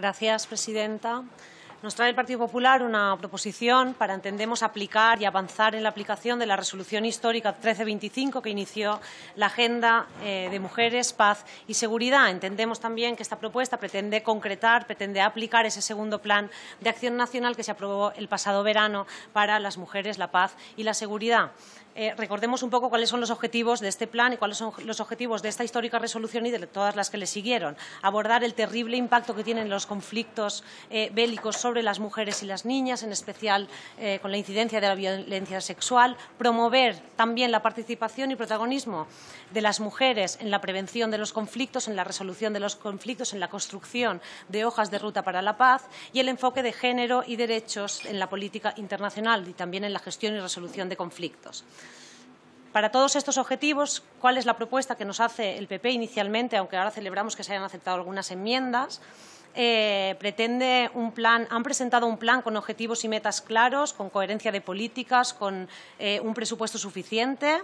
Gracias, presidenta. Nos trae el Partido Popular una proposición para, entendemos, aplicar y avanzar en la aplicación de la resolución histórica 1325 que inició la Agenda eh, de Mujeres, Paz y Seguridad. Entendemos también que esta propuesta pretende concretar, pretende aplicar ese segundo plan de acción nacional que se aprobó el pasado verano para las mujeres, la paz y la seguridad. Eh, recordemos un poco cuáles son los objetivos de este plan y cuáles son los objetivos de esta histórica resolución y de todas las que le siguieron. Abordar el terrible impacto que tienen los conflictos eh, bélicos sobre las mujeres y las niñas, en especial eh, con la incidencia de la violencia sexual, promover también la participación y protagonismo de las mujeres en la prevención de los conflictos, en la resolución de los conflictos, en la construcción de hojas de ruta para la paz y el enfoque de género y derechos en la política internacional y también en la gestión y resolución de conflictos. Para todos estos objetivos, ¿cuál es la propuesta que nos hace el PP inicialmente, aunque ahora celebramos que se hayan aceptado algunas enmiendas? Eh, pretende han presentado un plan con objetivos y metas claros, con coherencia de políticas, con eh, un presupuesto suficiente.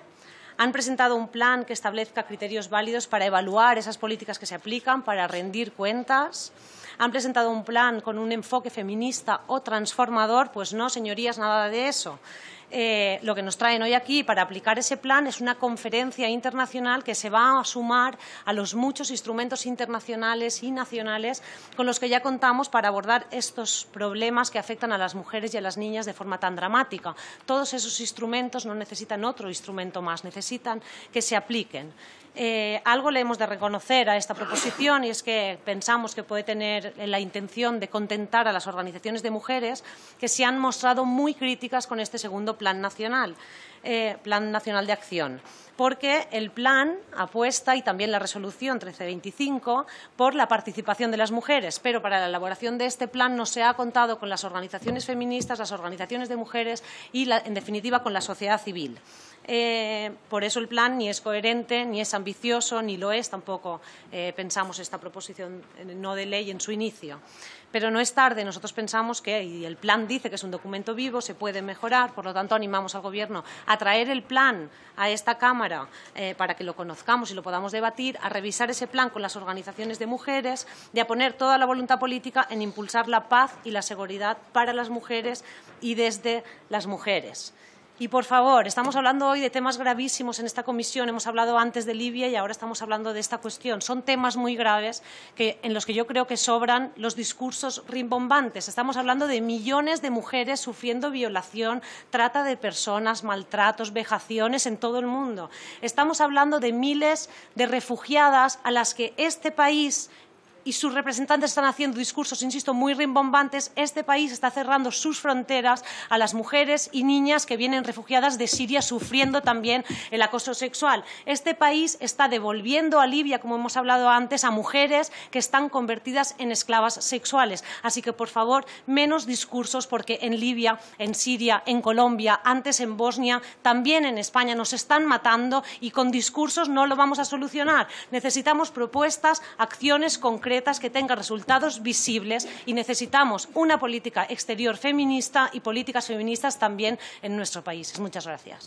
Han presentado un plan que establezca criterios válidos para evaluar esas políticas que se aplican, para rendir cuentas. Han presentado un plan con un enfoque feminista o transformador. Pues no, señorías, nada de eso. Eh, lo que nos traen hoy aquí para aplicar ese plan es una conferencia internacional que se va a sumar a los muchos instrumentos internacionales y nacionales con los que ya contamos para abordar estos problemas que afectan a las mujeres y a las niñas de forma tan dramática. Todos esos instrumentos no necesitan otro instrumento más, necesitan que se apliquen. Eh, algo le hemos de reconocer a esta proposición y es que pensamos que puede tener la intención de contentar a las organizaciones de mujeres que se han mostrado muy críticas con este segundo plan nacional eh, plan Nacional de Acción porque el plan apuesta y también la resolución 1325 por la participación de las mujeres, pero para la elaboración de este plan no se ha contado con las organizaciones feministas, las organizaciones de mujeres y, en definitiva, con la sociedad civil. Eh, por eso el plan ni es coherente, ni es ambicioso, ni lo es tampoco, eh, pensamos, esta proposición no de ley en su inicio. Pero no es tarde, nosotros pensamos que, y el plan dice que es un documento vivo, se puede mejorar, por lo tanto animamos al Gobierno a traer el plan a esta Cámara eh, para que lo conozcamos y lo podamos debatir, a revisar ese plan con las organizaciones de mujeres y a poner toda la voluntad política en impulsar la paz y la seguridad para las mujeres y desde las mujeres. Y por favor, estamos hablando hoy de temas gravísimos en esta comisión. Hemos hablado antes de Libia y ahora estamos hablando de esta cuestión. Son temas muy graves en los que yo creo que sobran los discursos rimbombantes. Estamos hablando de millones de mujeres sufriendo violación, trata de personas, maltratos, vejaciones en todo el mundo. Estamos hablando de miles de refugiadas a las que este país y sus representantes están haciendo discursos, insisto, muy rimbombantes, este país está cerrando sus fronteras a las mujeres y niñas que vienen refugiadas de Siria sufriendo también el acoso sexual. Este país está devolviendo a Libia, como hemos hablado antes, a mujeres que están convertidas en esclavas sexuales. Así que, por favor, menos discursos porque en Libia, en Siria, en Colombia, antes en Bosnia, también en España nos están matando y con discursos no lo vamos a solucionar. Necesitamos propuestas, acciones concretas que tengan resultados visibles y necesitamos una política exterior feminista y políticas feministas también en nuestro país. Muchas gracias.